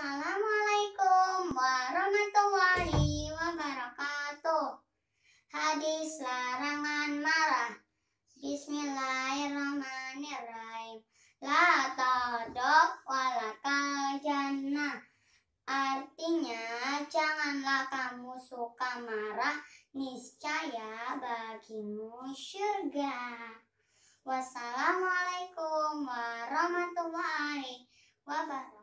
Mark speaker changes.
Speaker 1: Assalamualaikum warahmatullahi wabarakatuh. Hadis
Speaker 2: larangan marah. Bismillahirrahmanirrahim. La tadok walakal jannah. Artinya, janganlah kamu suka marah, niscaya bagimu syurga Wassalamualaikum
Speaker 1: warahmatullahi wabarakatuh.